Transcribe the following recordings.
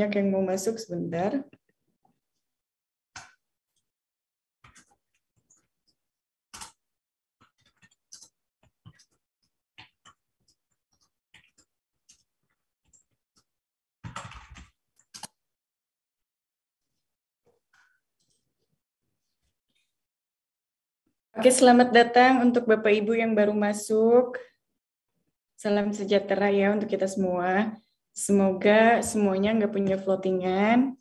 banyak yang mau masuk sebentar. Oke, selamat datang untuk Bapak Ibu yang baru masuk. Salam sejahtera ya untuk kita semua. Semoga semuanya nggak punya floatingan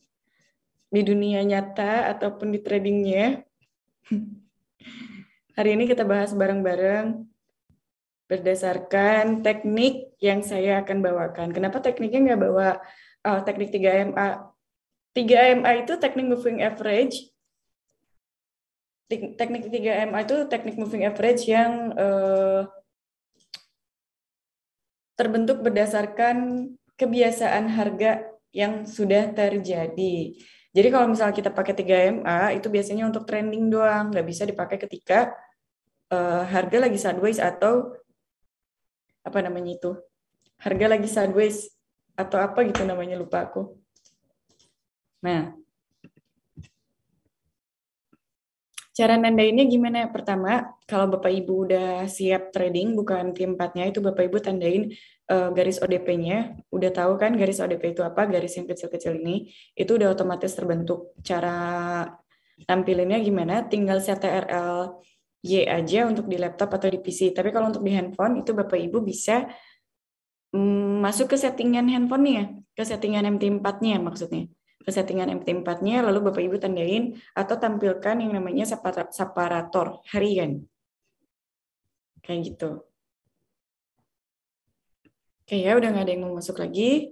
di dunia nyata ataupun di tradingnya. Hari ini kita bahas bareng-bareng berdasarkan teknik yang saya akan bawakan. Kenapa tekniknya nggak bawa oh, teknik 3MA? 3MA itu teknik moving average. Teknik 3MA itu teknik moving average yang eh, terbentuk berdasarkan kebiasaan harga yang sudah terjadi. Jadi kalau misalnya kita pakai 3MA itu biasanya untuk trending doang, nggak bisa dipakai ketika uh, harga lagi sideways atau apa namanya itu harga lagi sideways atau apa gitu namanya lupa aku. Nah, Cara nandainnya gimana? Pertama, kalau Bapak Ibu udah siap trading, bukan tim itu Bapak Ibu tandain uh, garis ODP-nya, udah tahu kan garis ODP itu apa, garis yang kecil-kecil ini, itu udah otomatis terbentuk. Cara tampilannya gimana, tinggal CTRL Y aja untuk di laptop atau di PC. Tapi kalau untuk di handphone, itu Bapak Ibu bisa mm, masuk ke settingan handphonenya, ke settingan MT4-nya maksudnya ke settingan MT4-nya, lalu Bapak Ibu tandain atau tampilkan yang namanya separator harian. Kayak gitu. Oke okay, ya, udah nggak ada yang mau masuk lagi.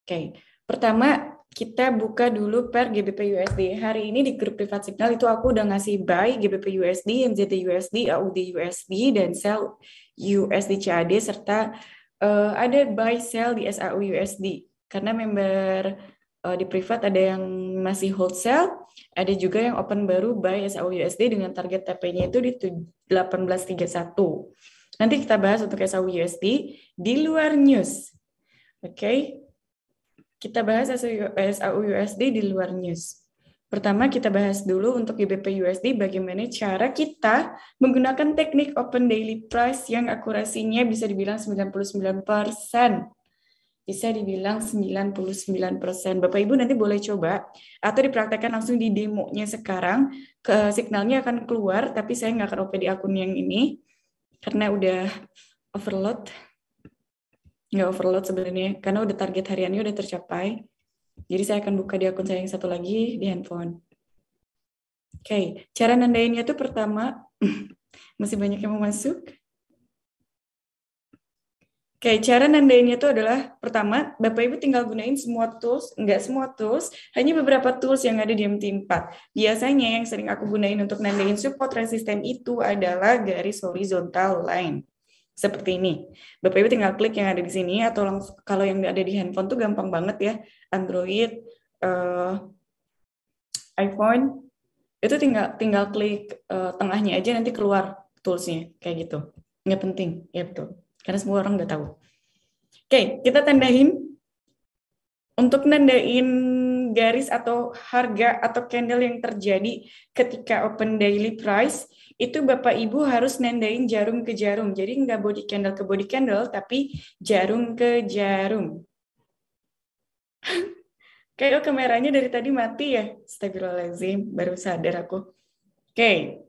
Oke, okay. pertama kita buka dulu per GBP USD. Hari ini di grup privat signal itu aku udah ngasih buy GBP USD, AUDUSD USD, AUD USD, dan sell USD CAD, serta uh, ada buy sell di SAU USD. Karena member uh, di privat ada yang masih hold sell, ada juga yang open baru buy SAU USD dengan target TP-nya itu di 1831. Nanti kita bahas untuk SOUSD di luar news. Oke. Okay? Kita bahas SOUSD di luar news. Pertama kita bahas dulu untuk GBP USD bagaimana cara kita menggunakan teknik open daily price yang akurasinya bisa dibilang 99%. Bisa dibilang 99%. Bapak Ibu nanti boleh coba atau dipraktekkan langsung di demonya sekarang. Ke signalnya akan keluar tapi saya nggak akan open di akun yang ini karena udah overload nggak overload sebenarnya karena udah target hariannya udah tercapai jadi saya akan buka di akun saya yang satu lagi di handphone oke okay. cara nandainnya tuh pertama masih banyak yang mau masuk Oke, cara nandainya itu adalah pertama, Bapak Ibu tinggal gunain semua tools, enggak semua tools, hanya beberapa tools yang ada di MT4. Biasanya yang sering aku gunain untuk nandain support resisten itu adalah garis horizontal line. Seperti ini. Bapak Ibu tinggal klik yang ada di sini atau langsung, kalau yang ada di handphone tuh gampang banget ya. Android, uh, iPhone, itu tinggal tinggal klik uh, tengahnya aja nanti keluar toolsnya kayak gitu. Nggak penting, ya betul. Karena semua orang udah tahu. Oke, kita tandain. Untuk nandain garis atau harga atau candle yang terjadi ketika open daily price, itu Bapak Ibu harus nandain jarum ke jarum. Jadi nggak body candle ke body candle, tapi jarum ke jarum. Kayak kameranya dari tadi mati ya. stabilizing baru sadar aku. Oke, okay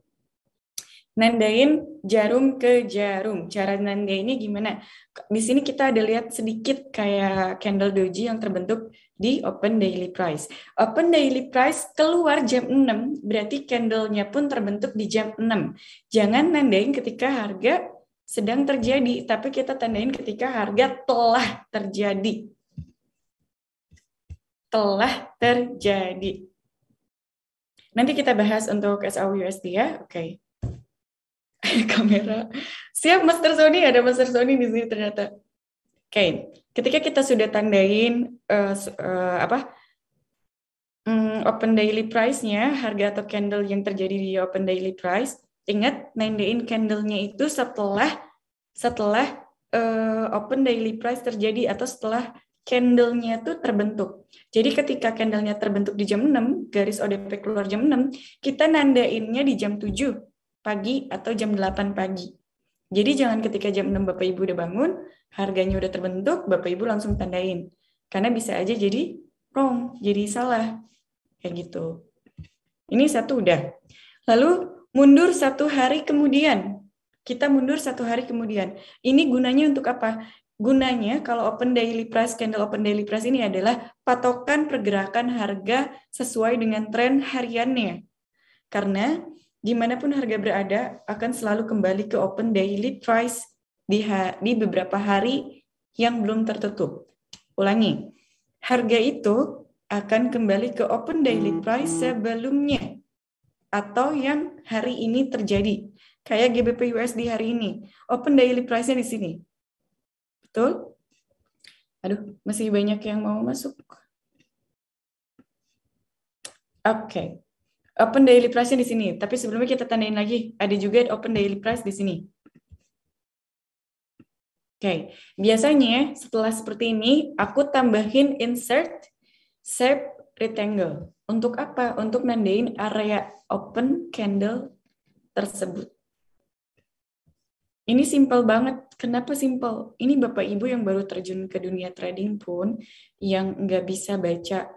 nandain jarum ke jarum. Cara nandainnya gimana? Di sini kita ada lihat sedikit kayak candle doji yang terbentuk di open daily price. Open daily price keluar jam 6, berarti candlenya pun terbentuk di jam 6. Jangan nandain ketika harga sedang terjadi, tapi kita tandain ketika harga telah terjadi. Telah terjadi. Nanti kita bahas untuk SAU USD ya. Oke. Okay kamera. Siap Master Sony, ada Master Sony di sini ternyata. Oke, okay. ketika kita sudah tandain uh, uh, apa um, open daily price-nya, harga atau candle yang terjadi di open daily price, ingat nandain candlenya itu setelah setelah uh, open daily price terjadi atau setelah candlenya itu terbentuk. Jadi ketika candlenya terbentuk di jam 6, garis ODP keluar jam 6, kita nandainnya di jam 7 pagi atau jam 8 pagi. Jadi jangan ketika jam 6 Bapak Ibu udah bangun, harganya udah terbentuk, Bapak Ibu langsung tandain. Karena bisa aja jadi wrong, jadi salah. Kayak gitu. Ini satu udah. Lalu mundur satu hari kemudian. Kita mundur satu hari kemudian. Ini gunanya untuk apa? Gunanya kalau open daily price, candle open daily price ini adalah patokan pergerakan harga sesuai dengan tren hariannya. Karena dimanapun harga berada akan selalu kembali ke open daily price di, di beberapa hari yang belum tertutup. Ulangi, harga itu akan kembali ke open daily price sebelumnya atau yang hari ini terjadi. Kayak GBP USD hari ini, open daily price-nya di sini. Betul? Aduh, masih banyak yang mau masuk. Oke. Okay open daily price-nya di sini. Tapi sebelumnya kita tandain lagi, ada juga open daily price di sini. Oke, okay. biasanya setelah seperti ini, aku tambahin insert shape rectangle. Untuk apa? Untuk nandain area open candle tersebut. Ini simple banget. Kenapa simple? Ini Bapak Ibu yang baru terjun ke dunia trading pun yang nggak bisa baca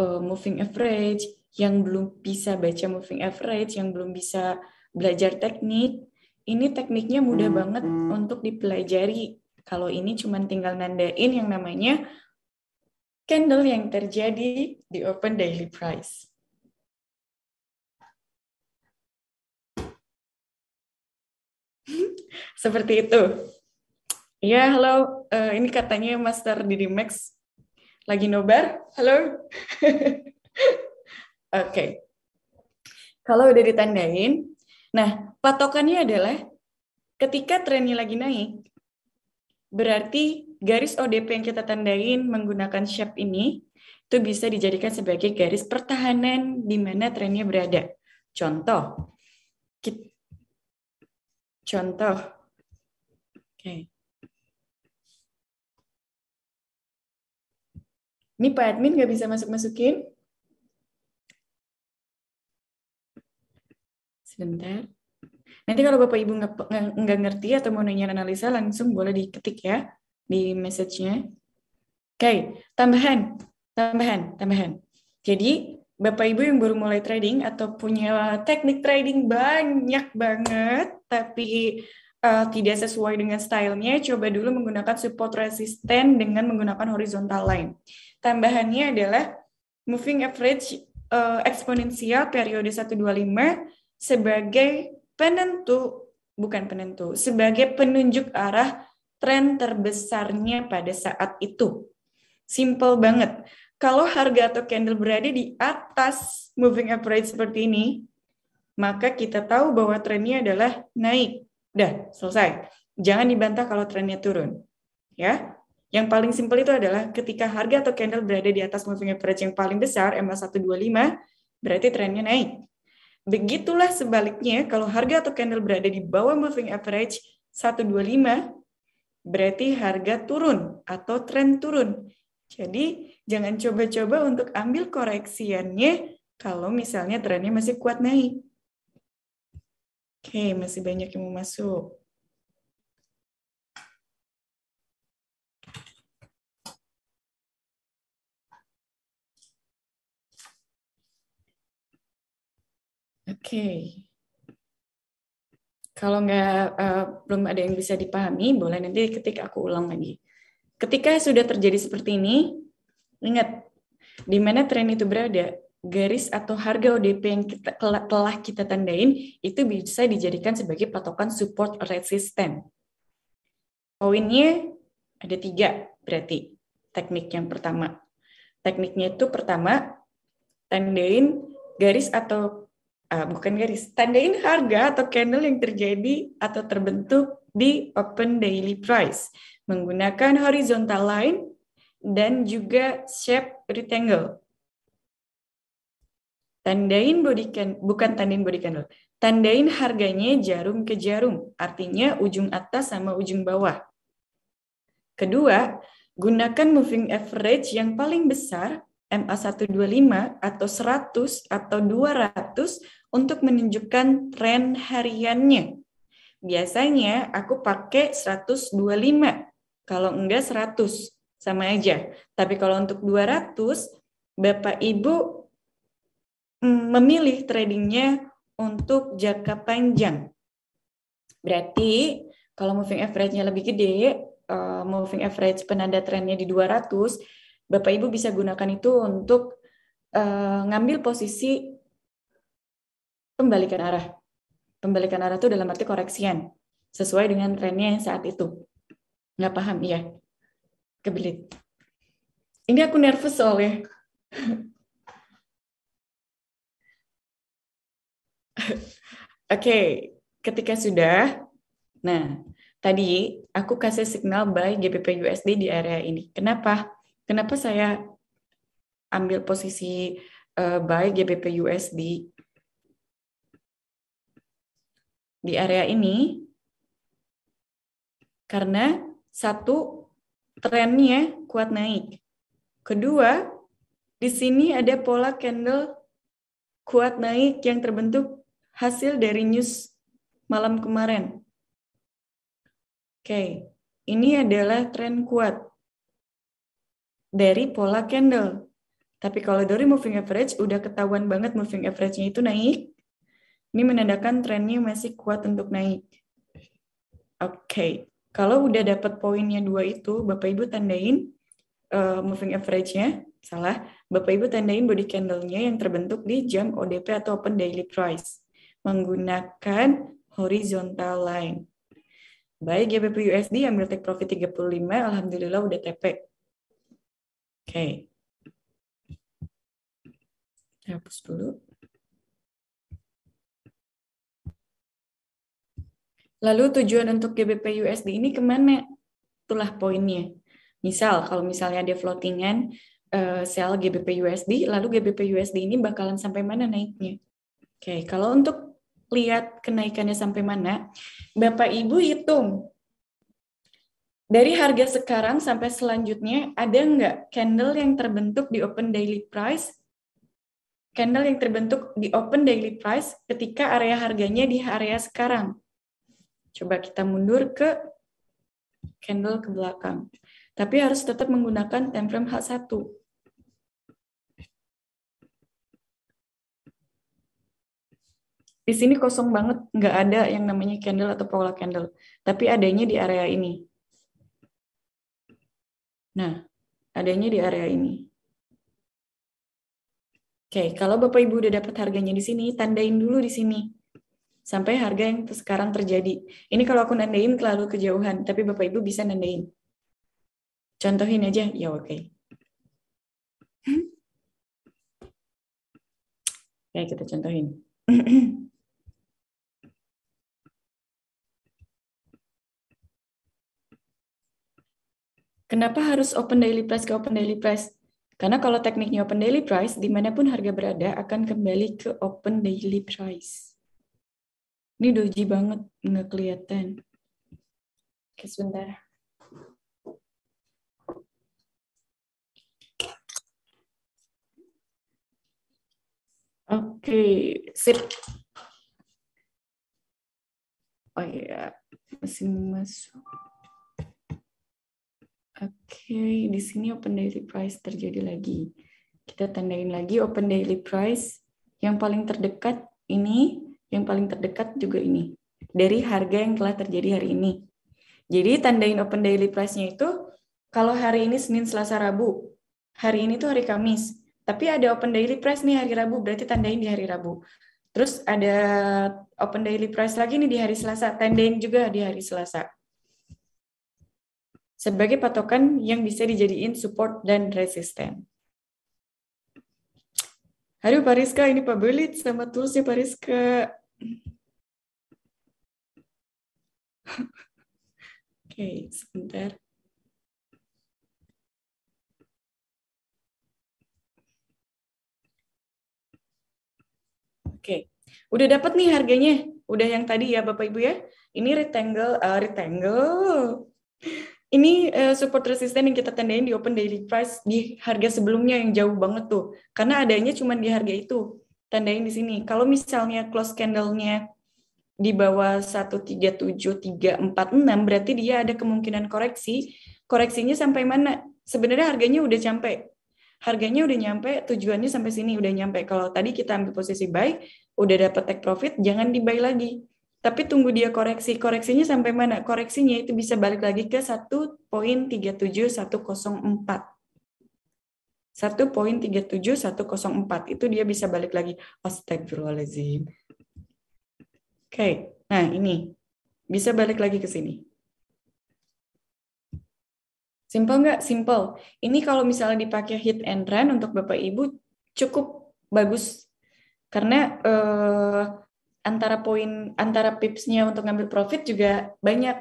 uh, moving average, yang belum bisa baca moving average, yang belum bisa belajar teknik, ini tekniknya mudah hmm, banget hmm. untuk dipelajari. Kalau ini cuma tinggal nandain yang namanya candle yang terjadi di open daily price. Seperti itu. Ya, halo. Uh, ini katanya Master Didi Max lagi nobar. Halo. Oke. Kalau udah ditandain, nah patokannya adalah ketika trennya lagi naik, berarti garis ODP yang kita tandain menggunakan shape ini itu bisa dijadikan sebagai garis pertahanan di mana trennya berada. Contoh, kita, contoh, oke. Okay. Ini Pak Admin nggak bisa masuk-masukin? Sebentar. Nanti kalau Bapak Ibu nggak ngerti atau mau nanya analisa, langsung boleh diketik ya di message-nya. Oke, okay. tambahan, tambahan, tambahan. Jadi, Bapak Ibu yang baru mulai trading atau punya teknik trading banyak banget, tapi uh, tidak sesuai dengan stylenya, coba dulu menggunakan support resisten dengan menggunakan horizontal line. Tambahannya adalah moving average uh, eksponensial periode 125 sebagai penentu bukan penentu, sebagai penunjuk arah tren terbesarnya pada saat itu. Simple banget. Kalau harga atau candle berada di atas moving average seperti ini, maka kita tahu bahwa trennya adalah naik. Dah, selesai. Jangan dibantah kalau trennya turun. Ya. Yang paling simpel itu adalah ketika harga atau candle berada di atas moving average yang paling besar, MA125, berarti trennya naik. Begitulah sebaliknya kalau harga atau candle berada di bawah moving average 125 berarti harga turun atau tren turun. Jadi jangan coba-coba untuk ambil koreksiannya kalau misalnya trennya masih kuat naik. Oke, masih banyak yang mau masuk. Oke. Okay. Kalau nggak uh, belum ada yang bisa dipahami, boleh nanti ketik aku ulang lagi. Ketika sudah terjadi seperti ini, ingat di mana tren itu berada, garis atau harga ODP yang kita, telah kita tandain itu bisa dijadikan sebagai patokan support resistance. Poinnya ada tiga berarti teknik yang pertama. Tekniknya itu pertama, tandain garis atau uh, bukan garis tandain harga atau candle yang terjadi atau terbentuk di open daily price menggunakan horizontal line dan juga shape rectangle. Tandain body candle, bukan tandain body candle. Tandain harganya jarum ke jarum, artinya ujung atas sama ujung bawah. Kedua, gunakan moving average yang paling besar MA125 atau 100 atau 200 untuk menunjukkan tren hariannya. Biasanya aku pakai 125, kalau enggak 100, sama aja. Tapi kalau untuk 200, Bapak Ibu mm, memilih tradingnya untuk jangka panjang. Berarti kalau moving average-nya lebih gede, eh, moving average penanda trennya di 200, Bapak Ibu bisa gunakan itu untuk eh, ngambil posisi pembalikan arah. Pembalikan arah itu dalam arti koreksian sesuai dengan trennya yang saat itu. Nggak paham, iya. Kebelit. Ini aku nervous soalnya. Oke, okay. ketika sudah, nah tadi aku kasih signal by GBP USD di area ini. Kenapa? Kenapa saya ambil posisi uh, by GBP USD? di area ini karena satu trennya kuat naik. Kedua, di sini ada pola candle kuat naik yang terbentuk hasil dari news malam kemarin. Oke, ini adalah tren kuat dari pola candle. Tapi kalau dari moving average udah ketahuan banget moving average-nya itu naik, ini menandakan trennya masih kuat untuk naik. Oke, okay. kalau udah dapat poinnya dua itu, Bapak Ibu tandain uh, moving average-nya, salah, Bapak Ibu tandain body candle-nya yang terbentuk di jam ODP atau Open Daily Price menggunakan horizontal line. Baik GBP ya, USD ambil take profit 35, alhamdulillah udah TP. Oke. Okay. Hapus dulu. Lalu tujuan untuk GBP USD ini kemana? Itulah poinnya. Misal, kalau misalnya dia floatingan, uh, eh, sell GBP USD, lalu GBP USD ini bakalan sampai mana naiknya? Oke, okay, kalau untuk lihat kenaikannya sampai mana, Bapak Ibu hitung. Dari harga sekarang sampai selanjutnya, ada nggak candle yang terbentuk di open daily price? Candle yang terbentuk di open daily price ketika area harganya di area sekarang. Coba kita mundur ke candle ke belakang. Tapi harus tetap menggunakan time frame H1. Di sini kosong banget, nggak ada yang namanya candle atau pola candle. Tapi adanya di area ini. Nah, adanya di area ini. Oke, kalau Bapak Ibu udah dapat harganya di sini, tandain dulu di sini sampai harga yang sekarang terjadi. Ini kalau aku nandain terlalu kejauhan, tapi Bapak Ibu bisa nandain. Contohin aja, ya oke. Okay. Hmm? Oke, kita contohin. Kenapa harus open daily price ke open daily price? Karena kalau tekniknya open daily price, dimanapun harga berada akan kembali ke open daily price. Ini doji banget, nggak kelihatan. Oke, sebentar. Oke, sip. Oh iya, masih masuk. Oke, okay, di sini open daily price terjadi lagi. Kita tandain lagi open daily price yang paling terdekat ini yang paling terdekat juga ini dari harga yang telah terjadi hari ini. Jadi tandain open daily price-nya itu kalau hari ini Senin, Selasa, Rabu. Hari ini tuh hari Kamis. Tapi ada open daily price nih hari Rabu, berarti tandain di hari Rabu. Terus ada open daily price lagi nih di hari Selasa, tandain juga di hari Selasa. Sebagai patokan yang bisa dijadiin support dan resisten. Aduh Pariska, ini Pak Belit sama toolsnya Pariska. Oke, okay, sebentar. Oke, udah dapat nih harganya. Udah yang tadi ya Bapak Ibu ya. Ini rectangle, uh, rectangle. Ini uh, support resisten yang kita tandain di open daily price di harga sebelumnya yang jauh banget tuh. Karena adanya cuma di harga itu tandain di sini. Kalau misalnya close candle-nya di bawah 137346 berarti dia ada kemungkinan koreksi. Koreksinya sampai mana? Sebenarnya harganya udah sampai harganya udah nyampe, tujuannya sampai sini udah nyampe. Kalau tadi kita ambil posisi buy, udah dapat take profit, jangan di buy lagi. Tapi tunggu dia koreksi. Koreksinya sampai mana? Koreksinya itu bisa balik lagi ke 1.37104. 1.37104 itu dia bisa balik lagi astagfirullahaladzim Oke, okay. nah ini bisa balik lagi ke sini. Simple nggak? Simple. Ini kalau misalnya dipakai hit and run untuk Bapak Ibu cukup bagus karena eh, antara poin antara pipsnya untuk ngambil profit juga banyak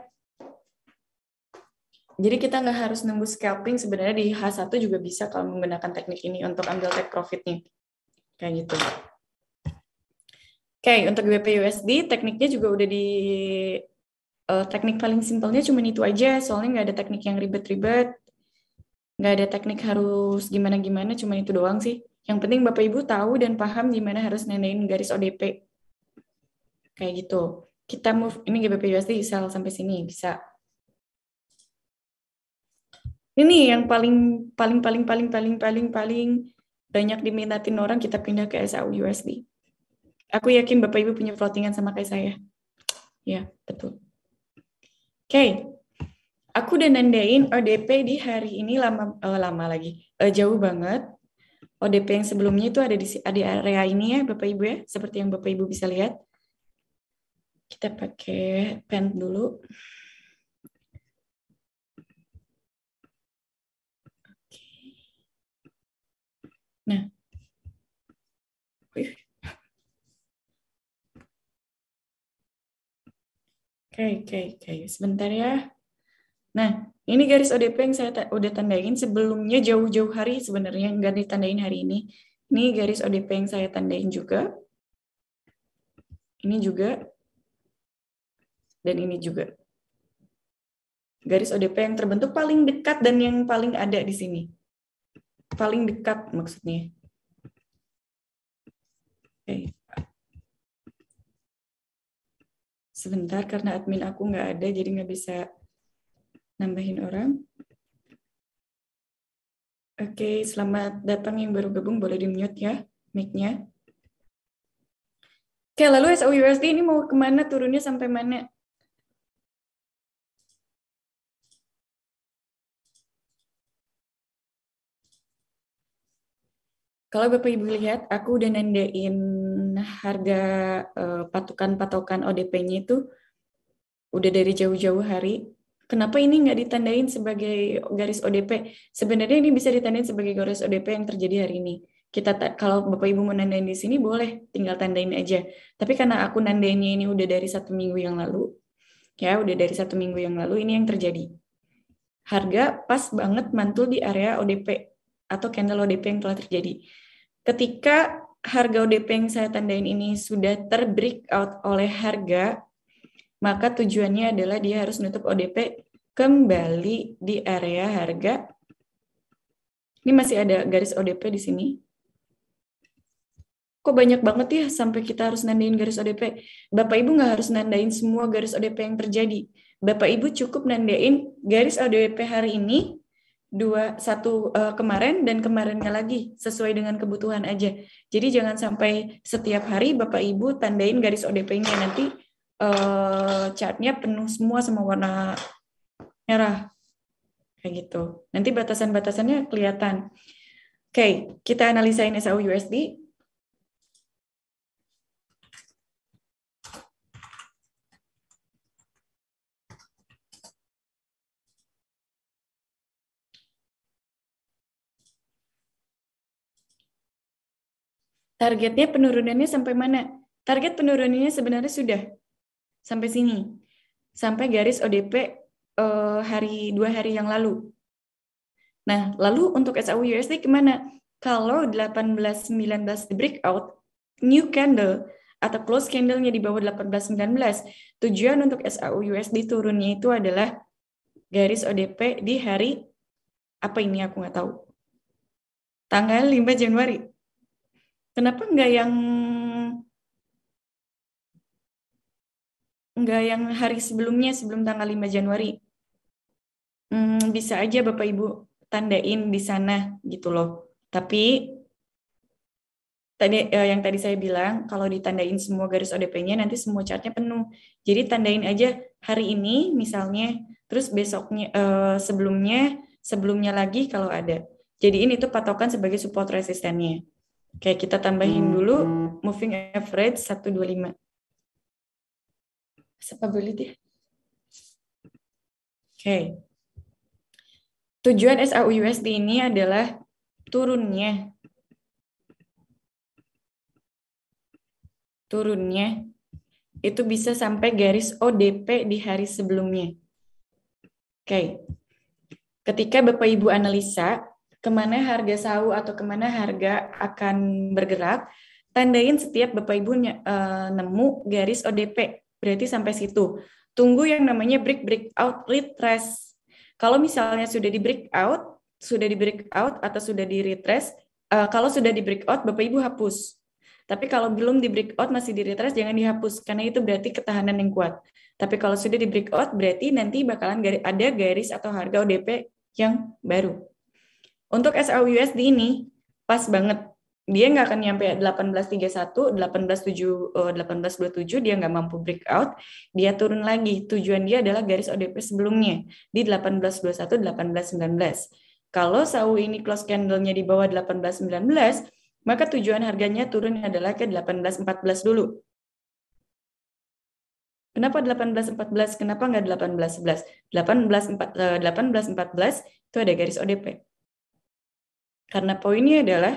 jadi kita nggak harus nunggu scalping sebenarnya di H1 juga bisa kalau menggunakan teknik ini untuk ambil take profitnya. Kayak gitu. Oke, okay, untuk BPUSD tekniknya juga udah di uh, teknik paling simpelnya cuma itu aja, soalnya nggak ada teknik yang ribet-ribet, nggak ada teknik harus gimana-gimana, cuma itu doang sih. Yang penting Bapak Ibu tahu dan paham gimana harus nendain garis ODP. Kayak gitu. Kita move, ini GBP USD sampai sini, bisa ini yang paling paling paling paling paling paling paling banyak diminatin orang kita pindah ke SAU USD. Aku yakin Bapak Ibu punya floatingan sama kayak saya. Ya, betul. Oke. Okay. Aku udah nandain ODP di hari ini lama uh, lama lagi. Uh, jauh banget. ODP yang sebelumnya itu ada di ada area ini ya, Bapak Ibu ya, seperti yang Bapak Ibu bisa lihat. Kita pakai pen dulu. Oke. Nah, Oke, oke, oke. Sebentar ya. Nah, ini garis ODP yang saya ta udah tandain sebelumnya jauh-jauh hari sebenarnya nggak ditandain hari ini. Ini garis ODP yang saya tandain juga. Ini juga. Dan ini juga. Garis ODP yang terbentuk paling dekat dan yang paling ada di sini paling dekat maksudnya. Oke. Eh. Sebentar karena admin aku nggak ada jadi nggak bisa nambahin orang. Oke, selamat datang yang baru gabung. Boleh di-mute ya mic-nya. Oke, lalu SOUSD ini mau kemana turunnya sampai mana? Kalau Bapak Ibu lihat, aku udah nandain harga eh, patukan patokan ODP-nya itu udah dari jauh-jauh hari. Kenapa ini nggak ditandain sebagai garis ODP? Sebenarnya ini bisa ditandain sebagai garis ODP yang terjadi hari ini. Kita kalau Bapak Ibu mau nandain di sini boleh, tinggal tandain aja. Tapi karena aku nandainnya ini udah dari satu minggu yang lalu, ya udah dari satu minggu yang lalu ini yang terjadi. Harga pas banget mantul di area ODP atau candle ODP yang telah terjadi. Ketika harga ODP yang saya tandain ini sudah terbreak out oleh harga, maka tujuannya adalah dia harus menutup ODP kembali di area harga. Ini masih ada garis ODP di sini. Kok banyak banget ya sampai kita harus nandain garis ODP? Bapak Ibu nggak harus nandain semua garis ODP yang terjadi. Bapak Ibu cukup nandain garis ODP hari ini dua satu uh, kemarin dan kemarinnya lagi sesuai dengan kebutuhan aja. Jadi jangan sampai setiap hari Bapak Ibu tandain garis ODP-nya nanti uh, chartnya penuh semua sama warna merah kayak gitu. Nanti batasan-batasannya kelihatan. Oke, okay, kita analisa NSAU USD. targetnya penurunannya sampai mana? Target penurunannya sebenarnya sudah sampai sini, sampai garis ODP eh, hari dua hari yang lalu. Nah, lalu untuk SAU USD kemana? Kalau 18-19 di breakout, new candle atau close candlenya di bawah 18-19, tujuan untuk SAU USD turunnya itu adalah garis ODP di hari apa ini aku nggak tahu. Tanggal 5 Januari. Kenapa nggak yang nggak yang hari sebelumnya sebelum tanggal 5 Januari? Hmm, bisa aja Bapak Ibu tandain di sana gitu loh. Tapi tadi eh, yang tadi saya bilang kalau ditandain semua garis ODP-nya nanti semua chartnya penuh. Jadi tandain aja hari ini misalnya, terus besoknya eh, sebelumnya sebelumnya lagi kalau ada. Jadi ini tuh patokan sebagai support resistennya. Oke, kita tambahin dulu moving average 125. dia? Oke. Tujuan SAU USD ini adalah turunnya turunnya itu bisa sampai garis ODP di hari sebelumnya. Oke. Ketika Bapak Ibu analisa kemana harga sahu atau kemana harga akan bergerak, tandain setiap Bapak Ibu eh, nemu garis ODP, berarti sampai situ. Tunggu yang namanya break breakout retrace. Kalau misalnya sudah di breakout, sudah di breakout atau sudah di retrace, eh, kalau sudah di breakout Bapak Ibu hapus. Tapi kalau belum di breakout masih di retrace jangan dihapus karena itu berarti ketahanan yang kuat. Tapi kalau sudah di breakout berarti nanti bakalan ada garis atau harga ODP yang baru. Untuk SLUSD ini pas banget dia nggak akan nyampe 1831, 1827, 1827 dia nggak mampu break out, dia turun lagi. Tujuan dia adalah garis ODP sebelumnya di 1821, 1819. Kalau SAU ini close candle-nya di bawah 1819, maka tujuan harganya turun adalah ke 1814 dulu. Kenapa 1814? Kenapa nggak 1811? 1814 itu ada garis ODP. Karena poinnya adalah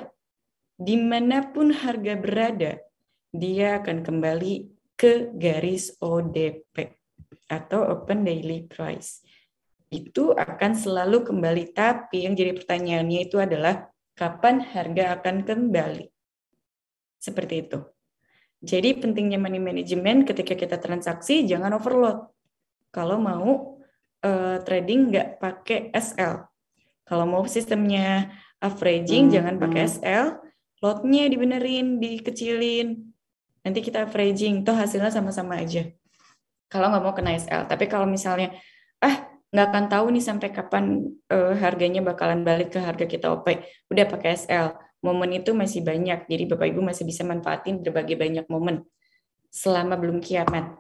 dimanapun harga berada, dia akan kembali ke garis ODP atau Open Daily Price. Itu akan selalu kembali, tapi yang jadi pertanyaannya itu adalah kapan harga akan kembali. Seperti itu. Jadi pentingnya money management ketika kita transaksi jangan overload. Kalau mau uh, trading nggak pakai SL. Kalau mau sistemnya averaging hmm. jangan pakai hmm. SL lotnya dibenerin dikecilin nanti kita averaging toh hasilnya sama-sama aja kalau nggak mau kena SL tapi kalau misalnya ah nggak akan tahu nih sampai kapan uh, harganya bakalan balik ke harga kita OP udah pakai SL momen itu masih banyak jadi bapak ibu masih bisa manfaatin berbagai banyak momen selama belum kiamat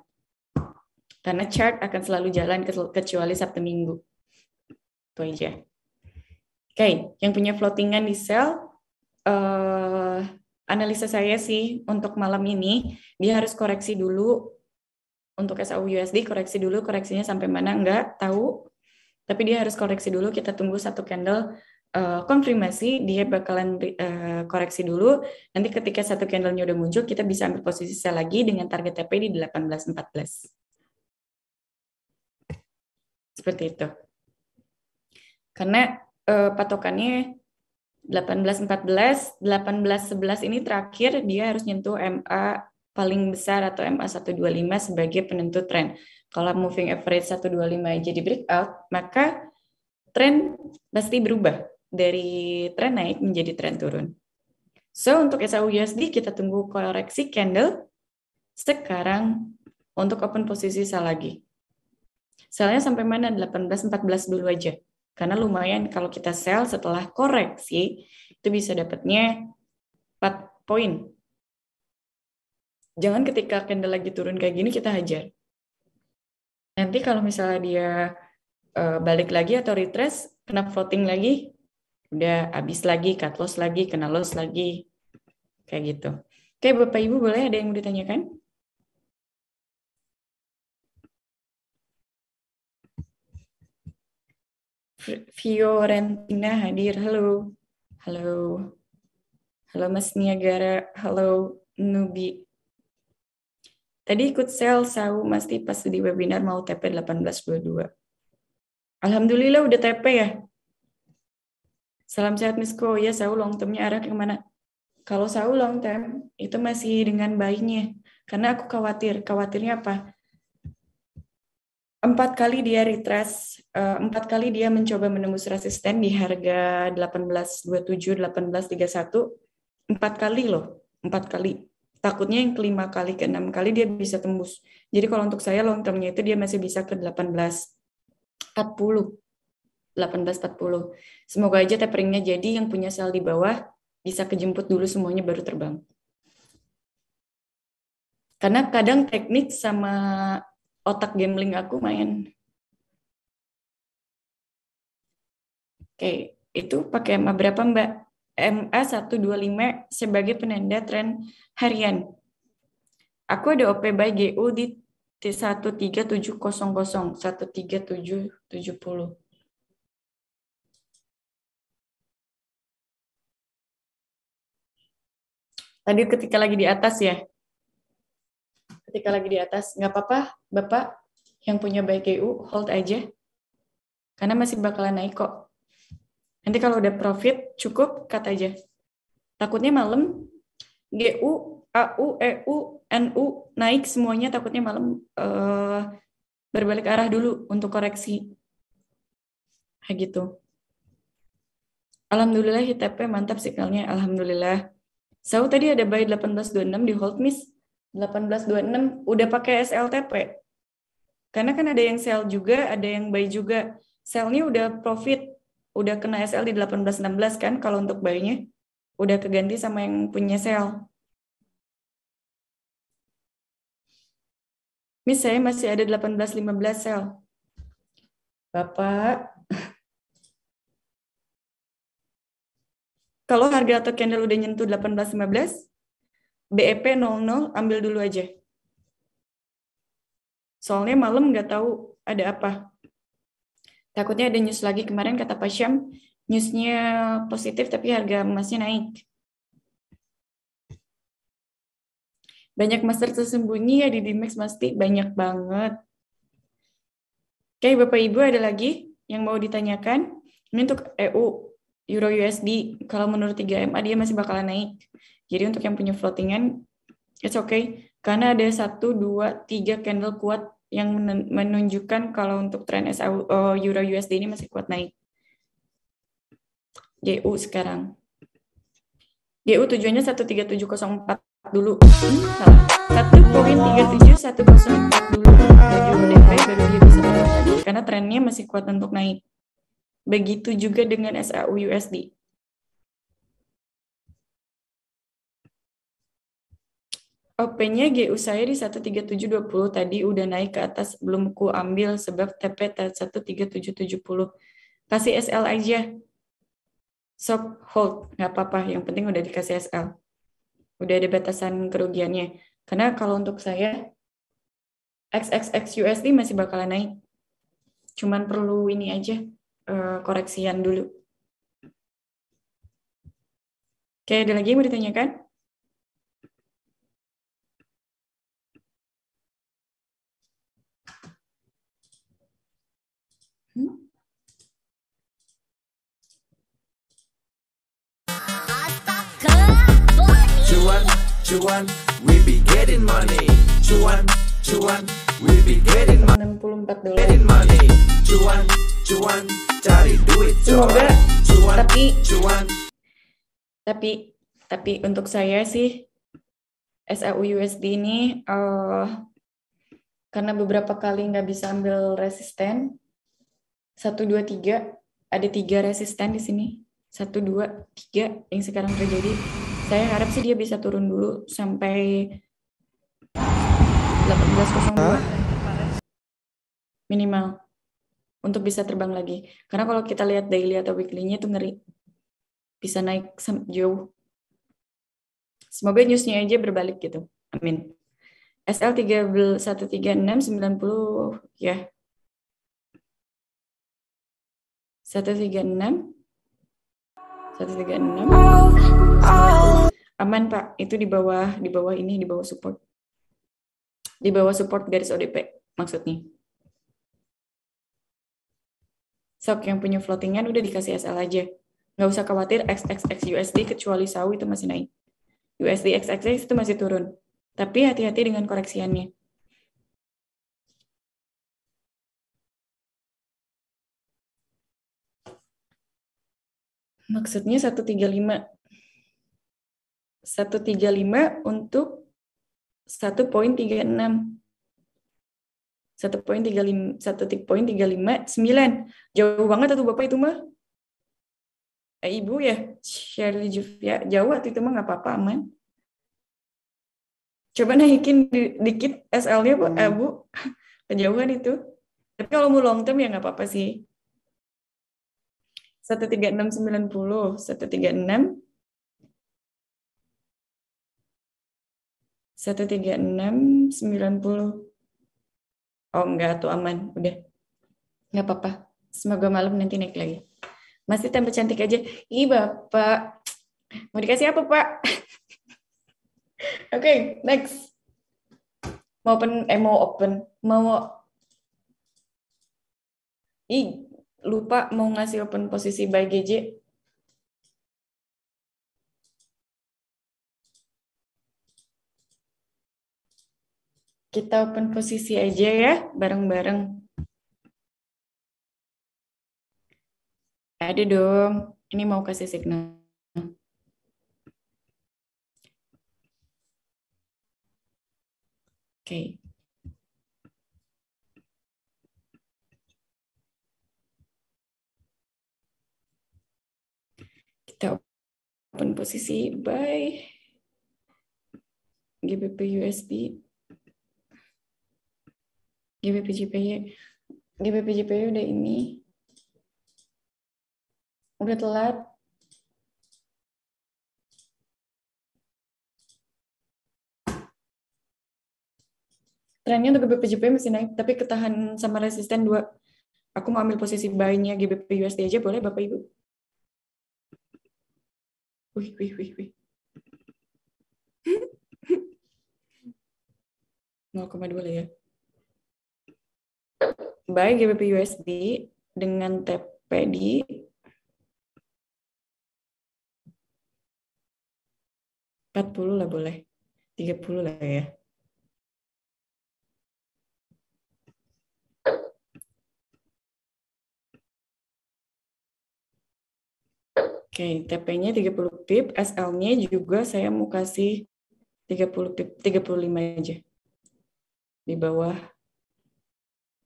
karena chart akan selalu jalan kecuali Sabtu Minggu. Itu aja okay, yang punya floatingan di sel, uh, analisa saya sih untuk malam ini dia harus koreksi dulu untuk SAU USD koreksi dulu koreksinya sampai mana enggak tahu tapi dia harus koreksi dulu kita tunggu satu candle uh, konfirmasi dia bakalan uh, koreksi dulu nanti ketika satu candlenya udah muncul kita bisa ambil posisi sel lagi dengan target TP di 1814 seperti itu karena uh, patokannya 18-11 ini terakhir dia harus nyentuh MA paling besar atau MA 125 sebagai penentu tren. Kalau moving average 125 jadi breakout, maka tren pasti berubah dari tren naik menjadi tren turun. So, untuk SAU kita tunggu koreksi candle. Sekarang untuk open posisi saya lagi. Selain sampai mana? 18, 14 dulu aja. Karena lumayan kalau kita sell setelah koreksi itu bisa dapatnya 4 poin. Jangan ketika candle lagi turun kayak gini kita hajar. Nanti kalau misalnya dia eh, balik lagi atau retrace, kena floating lagi, udah habis lagi, cut loss lagi, kena loss lagi. Kayak gitu. Oke, Bapak Ibu boleh ada yang mau ditanyakan? Fiorentina hadir. Halo. Halo. Halo Mas Niagara. Halo Nubi. Tadi ikut sel sahu. Mas pas di webinar mau TP 1822. Alhamdulillah udah TP ya. Salam sehat Ko. Ya Sahu long termnya arah mana? Kalau sahu long term itu masih dengan baiknya. Karena aku khawatir. Khawatirnya apa? empat kali dia retrace, eh, empat kali dia mencoba menembus resisten di harga 1827, 1831, empat kali loh, empat kali. Takutnya yang kelima kali, keenam kali dia bisa tembus. Jadi kalau untuk saya long termnya itu dia masih bisa ke 1840. 1840. Semoga aja taperingnya jadi yang punya sel di bawah bisa kejemput dulu semuanya baru terbang. Karena kadang teknik sama otak gambling aku main. Oke, itu pakai MA berapa Mbak? MA 125 sebagai penanda tren harian. Aku ada OP by GU di T13700, 13770. Tadi ketika lagi di atas ya, ketika lagi di atas nggak apa-apa bapak yang punya BGU hold aja karena masih bakalan naik kok nanti kalau udah profit cukup cut aja takutnya malam GU AU EU NU naik semuanya takutnya malam uh, berbalik arah dulu untuk koreksi kayak gitu Alhamdulillah ITP mantap signalnya Alhamdulillah Sau tadi ada buy 1826 di hold miss 1826 udah pakai SLTP. Karena kan ada yang sell juga, ada yang buy juga. sellnya udah profit, udah kena SL di 1816 kan kalau untuk bayinya udah keganti sama yang punya sell misalnya saya masih ada 1815 sell Bapak kalau harga atau candle udah nyentuh 1815 BEP 00 ambil dulu aja. Soalnya malam nggak tahu ada apa. Takutnya ada news lagi kemarin kata Pak Syam, newsnya positif tapi harga emasnya naik. Banyak master tersembunyi ya di Dimex pasti banyak banget. Oke, Bapak Ibu ada lagi yang mau ditanyakan? Ini untuk EU, Euro USD. Kalau menurut 3MA dia masih bakalan naik jadi untuk yang punya floatingan, it's okay. Karena ada satu, dua, tiga candle kuat yang menunjukkan kalau untuk tren oh, Euro USD ini masih kuat naik. GU sekarang. GU tujuannya 13704 dulu. Satu tiga satu salah. empat dulu. Baju DP baru dia bisa turun Karena trennya masih kuat untuk naik. Begitu juga dengan SAU USD. OP-nya GU saya di 13720 tadi udah naik ke atas belum ku ambil sebab TP 13770. Kasih SL aja. Sok hold, nggak apa-apa. Yang penting udah dikasih SL. Udah ada batasan kerugiannya. Karena kalau untuk saya XXX USD masih bakalan naik. Cuman perlu ini aja eh, koreksian dulu. Oke, ada lagi yang mau ditanyakan? cuan we be getting money cuan cuan we be getting money 64 dolar getting money cuan cuan cari duit semoga cuan, tapi cuan tapi tapi untuk saya sih SAU USD ini uh, karena beberapa kali nggak bisa ambil resisten satu dua tiga ada tiga resisten di sini satu dua tiga yang sekarang terjadi saya harap sih dia bisa turun dulu sampai 18.02 minimal untuk bisa terbang lagi. Karena kalau kita lihat daily atau weekly-nya itu ngeri. Bisa naik jauh. Semoga newsnya aja berbalik gitu. Amin. SL 13690 ya. 136 136 Aman Pak, itu di bawah di bawah ini di bawah support. Di bawah support garis ODP maksudnya. Sok yang punya floatingan udah dikasih SL aja. Nggak usah khawatir XXX USD kecuali SAW itu masih naik. USD XXX itu masih turun. Tapi hati-hati dengan koreksiannya. Maksudnya 135. 135 untuk 1.36. 1.35 1.35 9. Jauh banget tuh Bapak itu mah. Eh, Ibu ya, Shirley Jufia. Jauh atau itu mah nggak apa-apa aman. Coba naikin di, dikit SL-nya Bu, eh, hmm. Bu. Kejauhan itu. Tapi kalau mau long term ya nggak apa-apa sih. 13690, 136 136 90. Oh enggak tuh aman, udah. nggak apa-apa. Semoga malam nanti naik lagi. Masih tambah cantik aja. Ih, Bapak. Mau dikasih apa, Pak? Oke, okay, next. Mau open, eh mau open, mau Ih, lupa mau ngasih open posisi by GJ. kita open posisi aja ya, bareng-bareng. Ada dong, ini mau kasih signal. Oke. Okay. Kita open posisi by GBP USD GBPJPY GBPJPY udah ini udah telat trennya untuk GBP masih naik tapi ketahan sama resisten dua aku mau ambil posisi buy-nya GBP USD aja boleh Bapak Ibu wih wih wih wih 0,2 lah ya by GBP dengan TP di empat puluh lah boleh tiga puluh lah ya Oke, okay, TP-nya 30 pip, SL-nya juga saya mau kasih 30 pip, 35 aja. Di bawah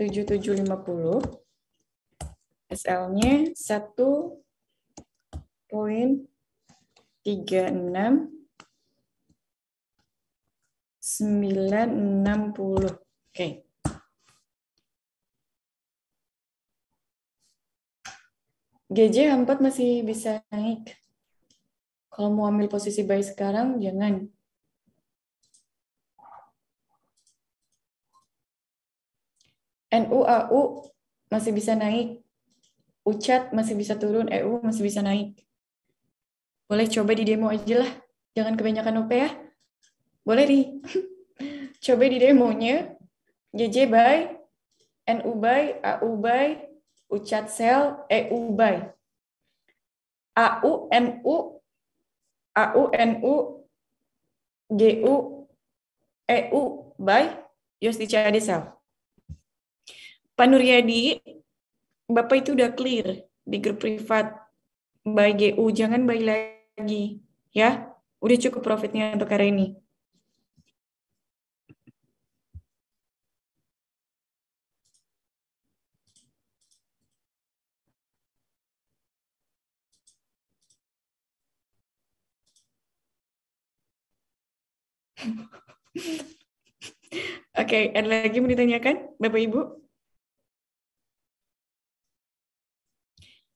7750. SL-nya 1.36 960. Oke. Okay. GJ 4 masih bisa naik. Kalau mau ambil posisi buy sekarang, jangan. NU AU masih bisa naik, UCAT masih bisa turun, EU masih bisa naik. Boleh coba di demo aja lah, jangan kebanyakan OP ya. Boleh di coba di demonya, JJ by, NU by, AU by, UCAT sel, EU by. AU, NU, AU, NU, GU, EU by, Yosti sell. Pak Nuryadi, Bapak itu udah clear di grup privat by GU, jangan bayi lagi, ya. Udah cukup profitnya untuk hari ini. Oke, okay, ada lagi mau ditanyakan, Bapak Ibu?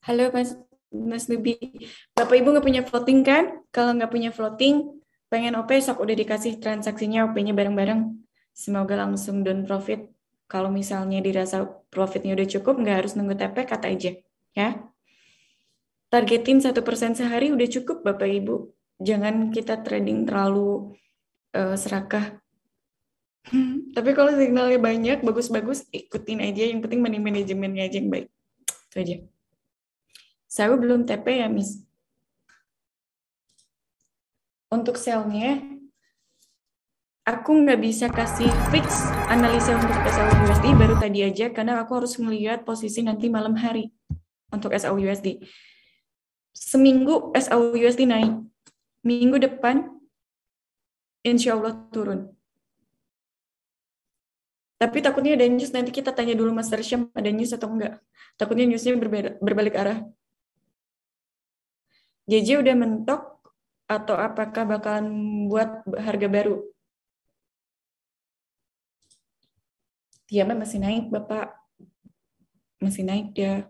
Halo Mas Mas Nubi. Bapak Ibu nggak punya floating kan? Kalau nggak punya floating, pengen OP sok udah dikasih transaksinya OP-nya bareng-bareng. Semoga langsung down profit. Kalau misalnya dirasa profitnya udah cukup, nggak harus nunggu TP, kata aja. ya. Targetin satu persen sehari udah cukup, Bapak Ibu. Jangan kita trading terlalu uh, serakah. tapi kalau signalnya banyak, bagus-bagus, ikutin aja. Yang penting money manajemennya aja yang baik. Itu aja. Saya belum TP ya, Miss. Untuk selnya, aku nggak bisa kasih fix analisa untuk SLUSD baru tadi aja karena aku harus melihat posisi nanti malam hari untuk SLUSD. Seminggu SLUSD naik, minggu depan insya Allah turun. Tapi takutnya ada news nanti kita tanya dulu Mas Syam ada news atau enggak. Takutnya newsnya berbalik arah. JJ udah mentok atau apakah bakalan buat harga baru? Ya masih naik, Bapak. Masih naik dia.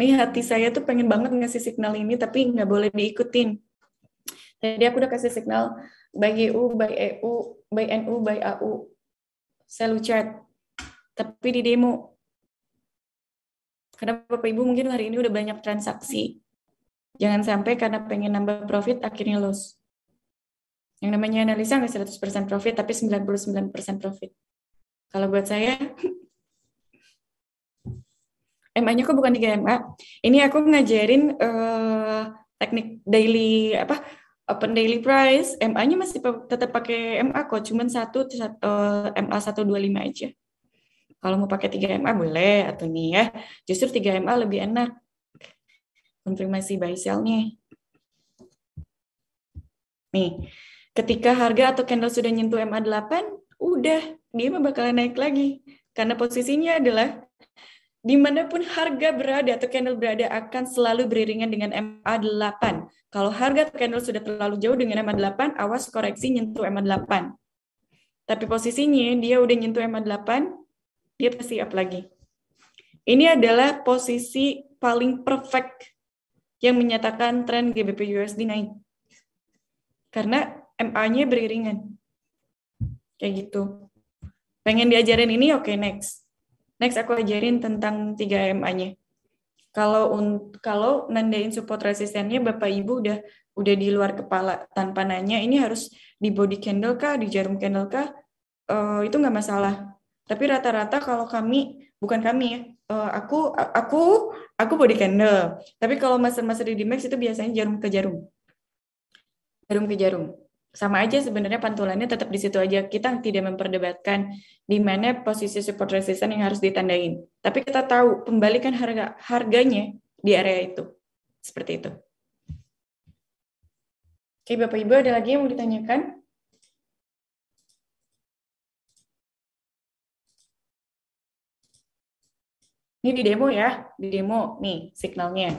Nih hati saya tuh pengen banget ngasih signal ini, tapi nggak boleh diikutin. Jadi aku udah kasih signal by EU, by EU, by NU, by AU sel chart tapi di demo karena bapak ibu mungkin hari ini udah banyak transaksi jangan sampai karena pengen nambah profit akhirnya loss yang namanya analisa nggak 100% profit tapi 99% profit kalau buat saya MA-nya kok bukan di MA ini aku ngajarin uh, teknik daily apa open daily price MA-nya masih tetap pakai MA kok cuman satu uh, MA 125 aja kalau mau pakai 3 MA boleh atau nih ya justru 3 MA lebih enak konfirmasi buy sell nih nih ketika harga atau candle sudah nyentuh MA 8 udah dia bakalan naik lagi karena posisinya adalah dimanapun harga berada atau candle berada akan selalu beriringan dengan MA 8. Kalau harga candle sudah terlalu jauh dengan MA 8, awas koreksi nyentuh MA 8. Tapi posisinya dia udah nyentuh MA 8, dia pasti up lagi. Ini adalah posisi paling perfect yang menyatakan tren GBP USD naik. Karena MA-nya beriringan. Kayak gitu. Pengen diajarin ini, oke okay, next Next aku ajarin tentang 3MA-nya. Kalau kalau nandain support resistennya Bapak Ibu udah udah di luar kepala tanpa nanya ini harus di body candle kah, di jarum candle kah? Uh, itu nggak masalah. Tapi rata-rata kalau kami bukan kami ya, uh, aku aku aku body candle. Tapi kalau master-master di Dimax itu biasanya jarum ke jarum. Jarum ke jarum sama aja sebenarnya pantulannya tetap di situ aja. Kita tidak memperdebatkan di mana posisi support resistance yang harus ditandain. Tapi kita tahu pembalikan harga harganya di area itu. Seperti itu. Oke, Bapak Ibu ada lagi yang mau ditanyakan? Ini di demo ya, di demo nih signalnya.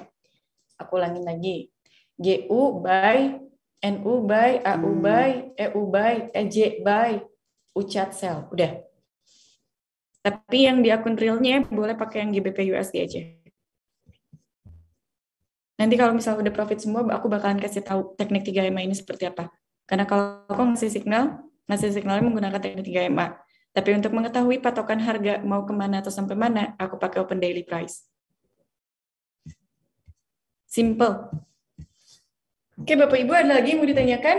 Aku ulangin lagi. GU by NU by, AU hmm. by, EU by, EJ by, Ucat Sel. Udah. Tapi yang di akun realnya boleh pakai yang GBP USD aja. Nanti kalau misalnya udah profit semua, aku bakalan kasih tahu teknik 3MA ini seperti apa. Karena kalau aku ngasih signal, ngasih signalnya menggunakan teknik 3MA. Tapi untuk mengetahui patokan harga mau kemana atau sampai mana, aku pakai open daily price. Simple. Oke, Bapak Ibu ada lagi yang mau ditanyakan?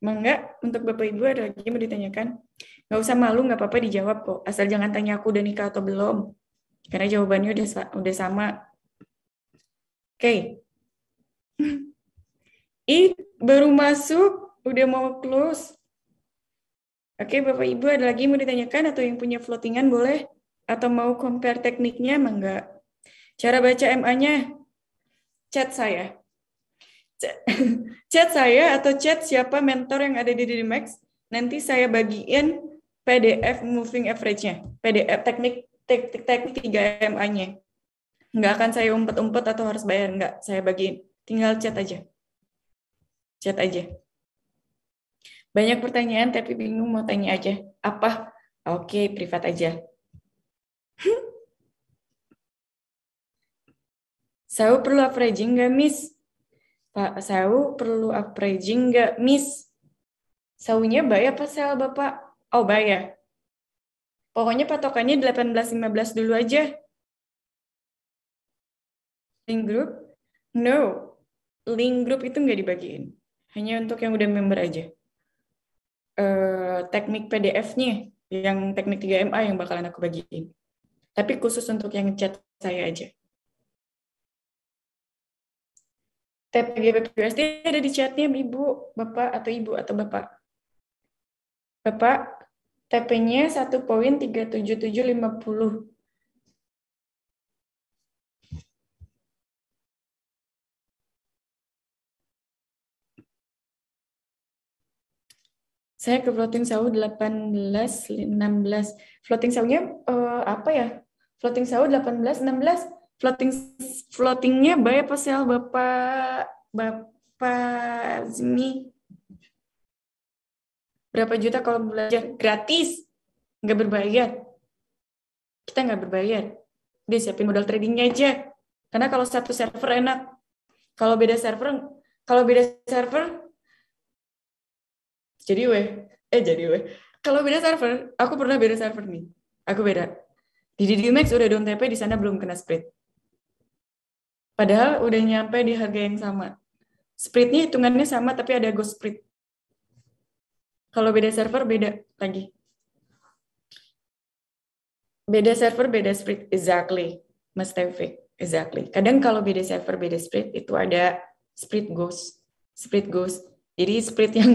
Mangga, untuk Bapak Ibu ada lagi yang mau ditanyakan? Nggak usah malu, nggak apa-apa dijawab kok. Asal jangan tanya aku udah nikah atau belum. Karena jawabannya udah, udah sama. Oke. Okay. Ih, baru masuk, udah mau close. Oke, okay, Bapak Ibu ada lagi yang mau ditanyakan atau yang punya floatingan boleh? atau mau compare tekniknya emang enggak. Cara baca MA-nya chat saya. Chat saya atau chat siapa mentor yang ada di Didimax, nanti saya bagiin PDF moving average-nya, PDF teknik teknik, teknik 3 MA-nya. Nggak akan saya umpet-umpet atau harus bayar, nggak. Saya bagiin. Tinggal chat aja. Chat aja. Banyak pertanyaan tapi bingung mau tanya aja. Apa? Oke, privat aja Sau perlu uprising gak Miss? Pak, Sau perlu uprising gak Miss? Saunya bayar apa sel, Bapak? Oh, bayar. Pokoknya patokannya lima belas dulu aja. Link group? No. Link group itu nggak dibagiin. Hanya untuk yang udah member aja. Uh, teknik PDF-nya, yang teknik 3MA yang bakalan aku bagiin. Tapi khusus untuk yang chat saya aja. TPG PUSD ada di chatnya Ibu, Bapak, atau Ibu, atau Bapak. Bapak, TP-nya 1.37750. Saya ke floating saw 18, 16. Floating saw-nya uh, eh, apa ya floating sahur 18 16 floating floatingnya bayar pasal bapak bapak Zmi berapa juta kalau belajar gratis nggak berbayar kita nggak berbayar dia siapin modal tradingnya aja karena kalau satu server enak kalau beda server kalau beda server jadi weh eh jadi weh kalau beda server aku pernah beda server nih aku beda di Max udah down TP, di sana belum kena split. Padahal udah nyampe di harga yang sama. Splitnya hitungannya sama, tapi ada ghost split. Kalau beda server, beda lagi. Beda server, beda split. Exactly, Mas Taufik. Exactly. Kadang kalau beda server, beda split, itu ada split ghost, Split ghost. Jadi split yang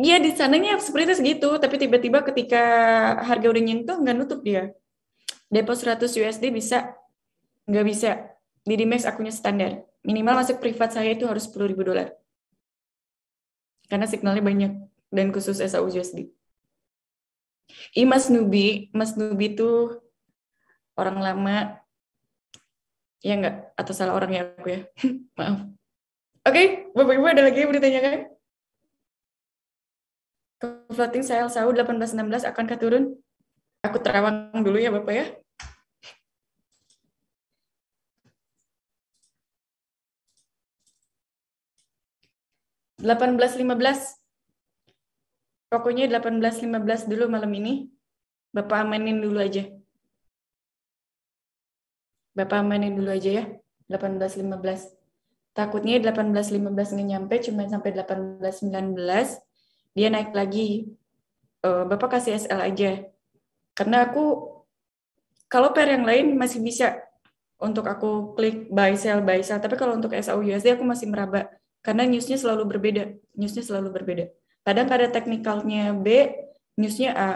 Iya di sananya split segitu, tapi tiba-tiba ketika harga udah nyentuh nggak nutup dia depo 100 USD bisa nggak bisa di dimex akunya standar minimal masuk privat saya itu harus 10 ribu dolar karena signalnya banyak dan khusus SAU USD. I Mas Nubi, Mas Nubi tuh orang lama ya nggak atau salah orang ya aku ya maaf. Oke, okay, bapak ibu ada lagi yang ditanyakan? Ke floating sale SAU 1816 akan keturun? Aku terawang dulu ya Bapak ya. Delapan belas lima belas. Pokoknya delapan belas lima belas dulu malam ini. Bapak amanin dulu aja. Bapak amanin dulu aja ya. Delapan belas lima belas. Takutnya delapan belas lima belas nggak nyampe, cuma sampai delapan belas sembilan belas. Dia naik lagi. Eh, Bapak kasih SL aja karena aku kalau pair yang lain masih bisa untuk aku klik buy sell buy sell, tapi kalau untuk SAU USD aku masih meraba karena newsnya selalu berbeda, newsnya selalu berbeda. Kadang ada teknikalnya B, newsnya A.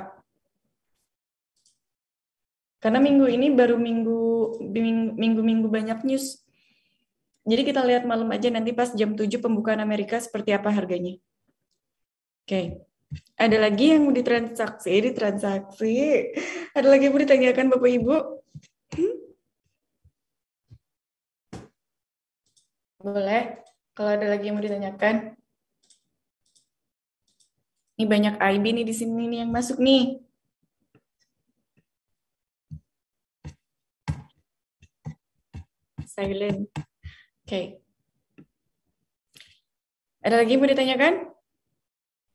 Karena minggu ini baru minggu minggu minggu banyak news. Jadi kita lihat malam aja nanti pas jam 7 pembukaan Amerika seperti apa harganya. Oke. Okay. Ada lagi yang mau ditransaksi, ditransaksi. Ada lagi yang mau ditanyakan Bapak Ibu? Hmm? Boleh, kalau ada lagi yang mau ditanyakan. Ini banyak IB nih di sini nih yang masuk nih. Silent. Oke. Okay. Ada lagi yang mau ditanyakan?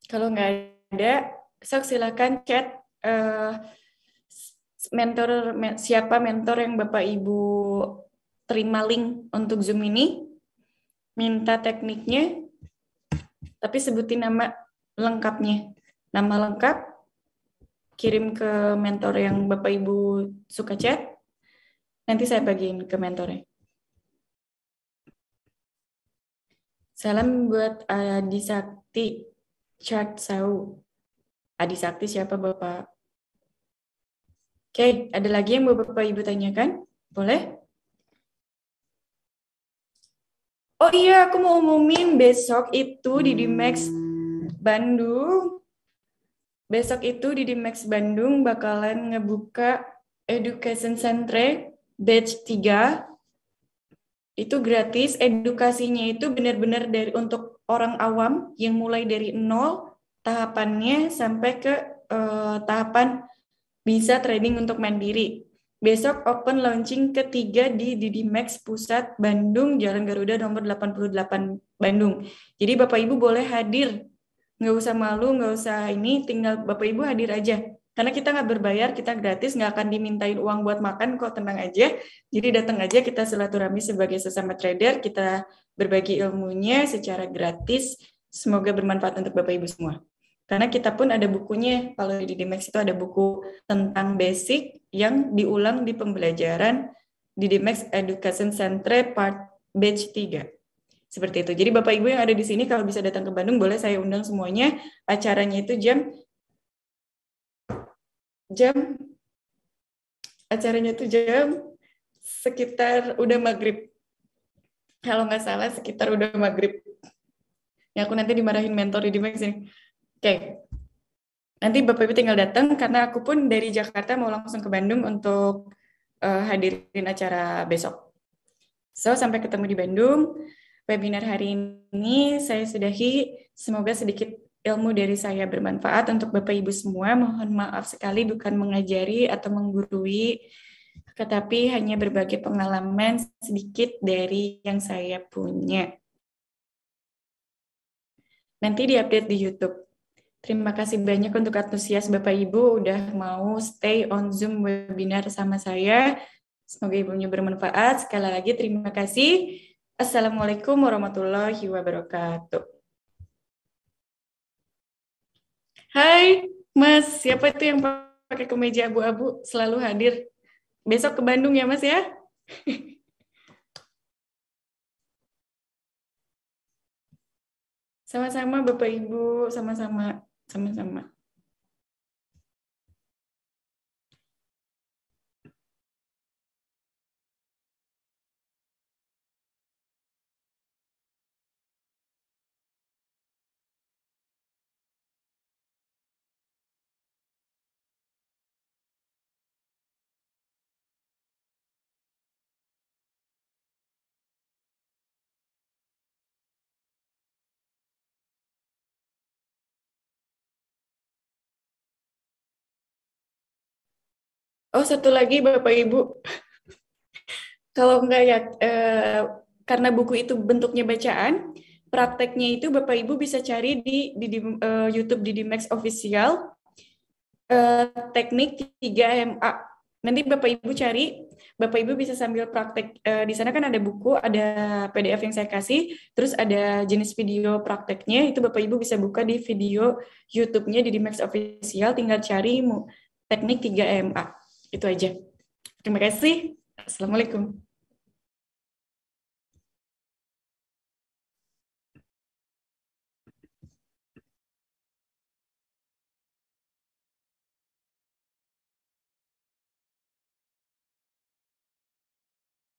Kalau nggak ada, sok silakan chat uh, mentor siapa mentor yang Bapak Ibu terima link untuk Zoom ini, minta tekniknya, tapi sebutin nama lengkapnya. Nama lengkap, kirim ke mentor yang Bapak Ibu suka chat, nanti saya bagiin ke mentornya. Salam buat Adi Sakti. Chat Sau. Adi Sakti siapa Bapak? Oke, ada lagi yang Bapak Ibu tanyakan? Boleh? Oh iya, aku mau umumin besok itu di Dimax Bandung. Besok itu di Dimax Bandung bakalan ngebuka Education Center batch 3. Itu gratis, edukasinya itu benar-benar dari untuk orang awam yang mulai dari nol tahapannya sampai ke uh, tahapan bisa trading untuk mandiri. Besok open launching ketiga di Didi Max Pusat Bandung, Jalan Garuda nomor 88 Bandung. Jadi Bapak Ibu boleh hadir, nggak usah malu, nggak usah ini, tinggal Bapak Ibu hadir aja. Karena kita nggak berbayar, kita gratis, nggak akan dimintain uang buat makan kok, tenang aja. Jadi datang aja kita silaturahmi sebagai sesama trader, kita berbagi ilmunya secara gratis. Semoga bermanfaat untuk Bapak Ibu semua. Karena kita pun ada bukunya, kalau di DMX itu ada buku tentang basic yang diulang di pembelajaran di DMX Education Center Part Batch 3 seperti itu. Jadi Bapak Ibu yang ada di sini kalau bisa datang ke Bandung boleh saya undang semuanya. Acaranya itu jam jam acaranya tuh jam sekitar udah maghrib kalau nggak salah sekitar udah maghrib ya aku nanti dimarahin mentor di Max sini oke okay. nanti bapak ibu tinggal datang karena aku pun dari Jakarta mau langsung ke Bandung untuk uh, hadirin acara besok so sampai ketemu di Bandung webinar hari ini saya sudahi semoga sedikit ilmu dari saya bermanfaat untuk Bapak Ibu semua. Mohon maaf sekali bukan mengajari atau menggurui, tetapi hanya berbagi pengalaman sedikit dari yang saya punya. Nanti diupdate di YouTube. Terima kasih banyak untuk antusias Bapak Ibu udah mau stay on Zoom webinar sama saya. Semoga ibunya bermanfaat. Sekali lagi terima kasih. Assalamualaikum warahmatullahi wabarakatuh. Hai, Mas, siapa itu yang pakai kemeja abu-abu selalu hadir? Besok ke Bandung ya, Mas ya? Sama-sama Bapak Ibu, sama-sama, sama-sama. Oh satu lagi Bapak Ibu, kalau nggak ya e, karena buku itu bentuknya bacaan, prakteknya itu Bapak Ibu bisa cari di, di, di e, YouTube di Max Official e, teknik 3MA. Nanti Bapak Ibu cari, Bapak Ibu bisa sambil praktek e, di sana kan ada buku, ada PDF yang saya kasih, terus ada jenis video prakteknya itu Bapak Ibu bisa buka di video YouTube-nya di Dimex Official, tinggal cari teknik 3MA. Itu aja. Terima kasih. Assalamualaikum.